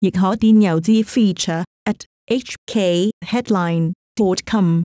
亦可電郵至 feature at hkheadline.com。